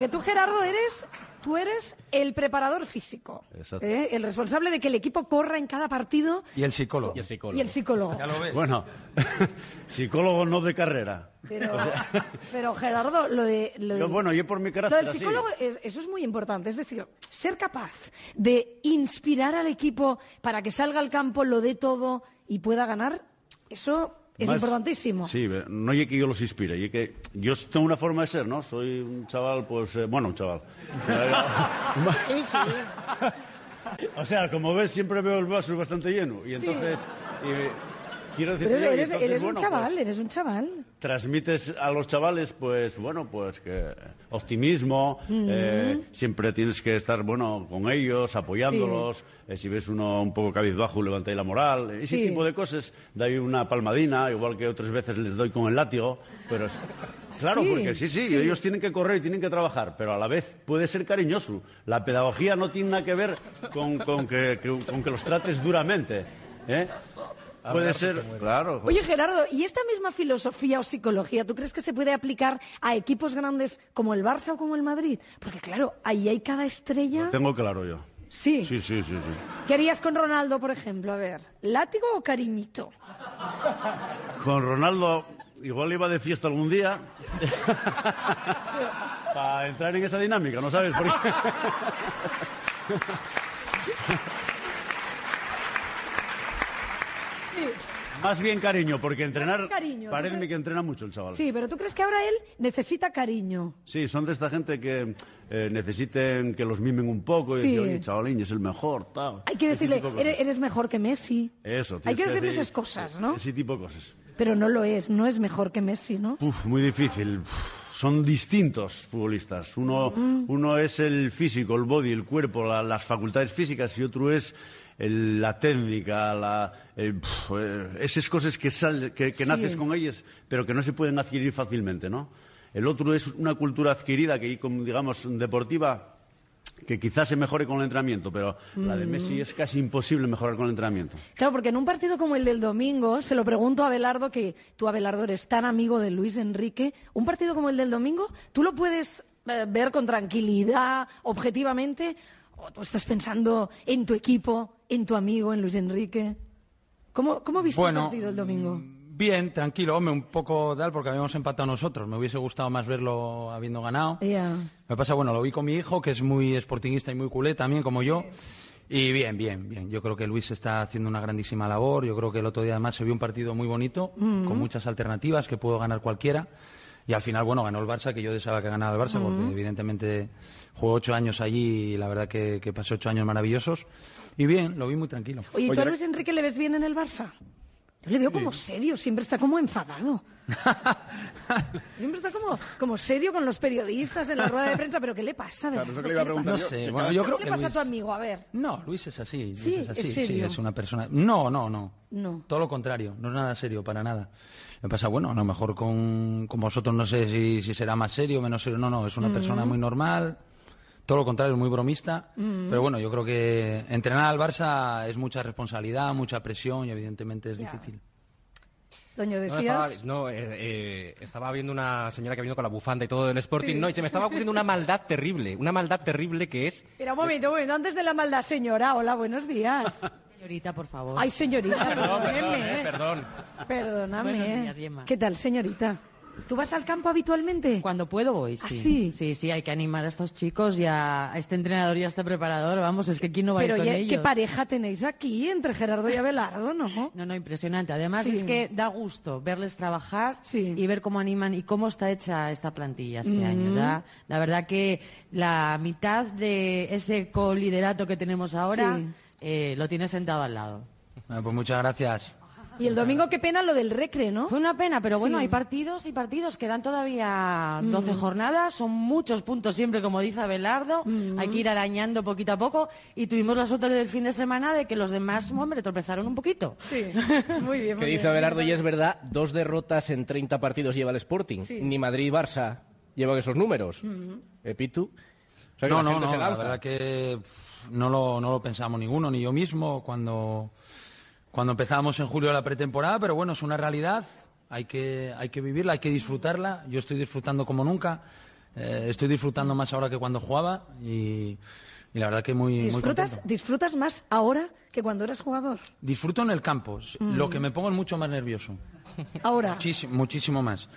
Que tú, Gerardo, eres, tú eres el preparador físico. ¿eh? El responsable de que el equipo corra en cada partido. Y el psicólogo. Y el psicólogo. Ya lo ves. Bueno, psicólogo no de carrera. Pero, Gerardo, lo de, lo bueno, yo por mi carácter. psicólogo, eso es muy importante. Es decir, ser capaz de inspirar al equipo para que salga al campo, lo dé todo y pueda ganar, eso es importantísimo. Sí, no hay que yo los inspire, es que yo tengo una forma de ser, ¿no? Soy un chaval, pues, eh, bueno, un chaval. o sea, como ves, siempre veo el vaso bastante lleno y entonces decir, eres, un chaval, pues, eres un chaval. Transmites a los chavales, pues bueno, pues que optimismo, eh, siempre tienes que estar, bueno, con ellos, apoyándolos. Eh, si ves uno un poco cabizbajo, levantáis la moral. Ese tipo de cosas, dais una palmadina, igual que otras veces les doy con el látigo, pero... Claro, porque sí, sí, ellos tienen que correr y tienen que trabajar, pero a la vez puede ser cariñoso. La pedagogía no tiene nada que ver con, que, con que, los trates duramente. ¿eh? Puede ser, claro. Oye, Gerardo, ¿y esta misma filosofía o psicología tú crees que se puede aplicar a equipos grandes como el Barça o como el Madrid? Porque claro, ahí hay cada estrella. Lo tengo claro yo. Sí. Sí, sí, sí, sí. ¿Qué harías con Ronaldo, por ejemplo? A ver, ¿látigo o cariñito? Con Ronaldo, igual iba de fiesta algún día. Para entrar en esa dinámica, ¿no sabes? Por qué? Más bien cariño, porque entrenar. parece que entrena mucho el chaval. Sí, pero ¿tú crees que ahora él necesita cariño? Sí, son de esta gente que eh, necesiten que los mimen un poco y chavalín, es el mejor, tal. Hay que decirle, eres, mejor que Messi. Eso, Hay que, decirle esas cosas, ¿no? Ese tipo de cosas. Pero no lo es, no es mejor que Messi, ¿no? muy difícil. son distintos futbolistas. Uno, mm. uno, es el físico, el body, el cuerpo, las facultades físicas y otro es la técnica, la, eh, esas cosas que, que, naces con ellas, pero que no se pueden adquirir fácilmente, ¿no? El otro es una cultura adquirida que, digamos, deportiva, que quizás se mejore con el entrenamiento, pero la de Messi mm. es casi imposible mejorar con el entrenamiento. Claro, porque en un partido como el del domingo, se lo pregunto a Abelardo, que tú, Abelardo, eres tan amigo de Luis Enrique, un partido como el del domingo, ¿tú lo puedes eh, ver con tranquilidad, objetivamente? Oh, tú estás pensando en tu equipo, en tu amigo, en Luis Enrique? ¿Cómo, cómo viste el partido el domingo? Mm, bien, tranquilo, hombre, un poco tal, porque habíamos empatado nosotros. Me hubiese gustado más verlo habiendo ganado. Me pasa, bueno, lo vi con mi hijo, que es muy sportingista y muy culé también, como yo. Y bien, bien, bien. Yo creo que Luis está haciendo una grandísima labor. Yo creo que el otro día además se vio un partido muy bonito, mm. con muchas alternativas que puedo ganar cualquiera. Y al final, bueno, ganó el Barça, que yo deseaba que ganara el Barça, porque evidentemente jugó ocho años allí y la verdad que, que pasé ocho años maravillosos. Y bien, lo vi muy tranquilo. ¿y tú a Luis Enrique le ves bien en el Barça? Yo le veo como serio, siempre está como enfadado. siempre está como, como serio con los periodistas en la rueda de prensa, pero ¿qué le pasa? No sé, bueno, yo creo ¿Qué que le pasa a tu amigo? A ver. No, Luis es así. sí, es así. Sí, es una persona. No, no, no. No. Todo lo contrario, no es nada serio, para nada. Me pasa, bueno, a lo mejor con, vosotros no sé si, será más serio menos serio. No, no, es una persona muy normal todo lo contrario, es muy bromista. Mm. Pero bueno, yo creo que entrenar al Barça es mucha responsabilidad, mucha presión y evidentemente es difícil. Doño, ¿decías? No, eh, eh, estaba, viendo una señora que ha venido con la bufanda y todo del Sporting, no, y se me estaba ocurriendo una maldad terrible, una maldad terrible que es... Espera, un momento, un momento, antes de la maldad, señora, hola, buenos días. Señorita, por favor. Ay, señorita, eh, perdón, Perdóname. ¿Qué tal, señorita? ¿Tú vas al campo habitualmente? Cuando puedo voy, ¿Ah, sí. sí? Sí, hay que animar a estos chicos y a, este entrenador y a este preparador. Vamos, es que ¿quién no va a ir eh, ¿qué pareja tenéis aquí entre Gerardo y Abelardo, no? No, no, impresionante. Además es que da gusto verles trabajar y ver cómo animan y cómo está hecha esta plantilla este mm. año. La verdad que la mitad de ese coliderato que tenemos ahora eh, lo tiene sentado al lado. Bueno, pues muchas gracias. Y el domingo, qué pena lo del recre, ¿no? Fue una pena, pero bueno, hay partidos y partidos. Quedan todavía 12 mm. jornadas, son muchos puntos siempre, como dice Abelardo. Mm. Hay que ir arañando poquito a poco. Y tuvimos la suerte del fin de semana de que los demás, hombre, tropezaron un poquito. Sí, muy bien. que dice Abelardo, y es verdad, dos derrotas en 30 partidos lleva el Sporting. Ni Madrid-Barça llevan esos números. Mm. Epitu. ¿Eh, no, no, la verdad que no no lo pensamos ninguno, ni yo mismo, cuando cuando empezábamos en julio la pretemporada, pero bueno, es una realidad, hay que, hay que vivirla, hay que disfrutarla. Yo estoy disfrutando como nunca, eh, estoy disfrutando más ahora que cuando jugaba y, la verdad que muy, ¿Disfrutas, muy ¿Disfrutas más ahora que cuando eras jugador? Disfruto en el campo, lo mm. que me pongo es mucho más nervioso. ¿Ahora? muchísimo más.